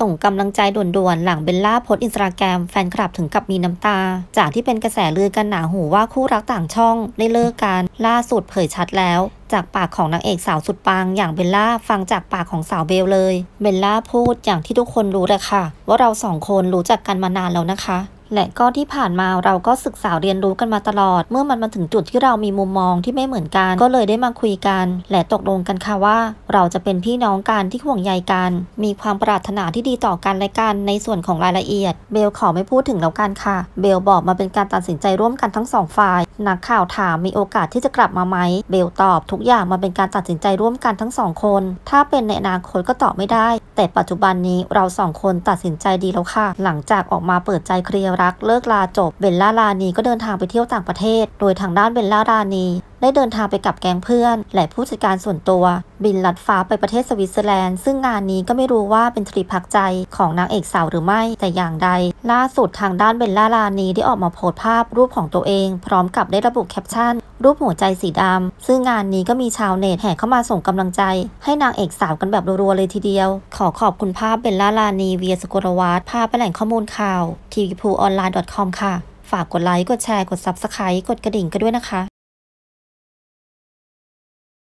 ส่งกำลังใจด่วนๆ หลังเบลล่าโพสอินสตาแกรมแฟนคลับถึงกับมีน้ำตา จากที่เป็นกระแสลือกันหนาหูว่าคู่รักต่างช่อง ได้เลิกกัน ล่าสุดเผยชัดแล้วจากปากของนางเอกสาวสุดปังอย่างเบลล่าฟังจากปากของสาวเบลเลย เบลล่าพูดอย่างที่ทุกคนรู้แหละค่ะ ว่าเราสองคนรู้จักกันมานานแล้วนะคะและก็ที่ผ่านมาเราก็ศึกษาเรียนรู้กันมาตลอด เมื่อมันมาถึงจุดที่เรามีมุมมองที่ไม่เหมือนกันก็เลยได้มาคุยกัน และตกลงกันค่ะว่า เราจะเป็นพี่น้องกันที่ห่วงใยกัน มีความปรารถนาที่ดีต่อกันและกัน ในส่วนของรายละเอียด เบลขอไม่พูดถึงแล้วกันค่ะ เบลบอกมาเป็นการตัดสินใจร่วมกันทั้งสองฝ่ายนักข่าวถามมีโอกาสที่จะกลับมาไหมเบลตอบ ทุกอย่างมาเป็นการตัดสินใจร่วมกันทั้งสองคน ถ้าเป็นในอนาคตก็ตอบไม่ได้ แต่ปัจจุบันนี้เราสองคนตัดสินใจดีแล้วค่ะ หลังจากออกมาเปิดใจเคลียร์รักเลิกลาจบเบลล่ารานีก็เดินทางไปเที่ยวต่างประเทศ โดยทางด้านเบลล่ารานีได้เดินทางไปกับแก๊งเพื่อน และผู้จัดการส่วนตัว บินลัดฟ้าไปประเทศสวิตเซอร์แลนด์ ซึ่งงานนี้ก็ไม่รู้ว่าเป็นทริปพักใจของนางเอกสาวหรือไม่แต่อย่างใด ล่าสุดทางด้านเบลล่าลานีได้ออกมาโพสต์ภาพรูปของตัวเอง พร้อมกับได้ระบุแคปชั่น รูปหัวใจสีดำ ซึ่งงานนี้ก็มีชาวเน็ตแห่เข้ามาส่งกำลังใจ ให้นางเอกสาวกันแบบรัวๆเลยทีเดียว ขอขอบคุณภาพเบลล่าลานีเวียสกุลวัฒน์ภาพแหล่งข้อมูลข่าวทีวีพูออนไลน์ .com ค่ะ ฝากกดไลค์กดแชร์กดซับสไครต์กดกระดิ่งกันด้วยนะคะ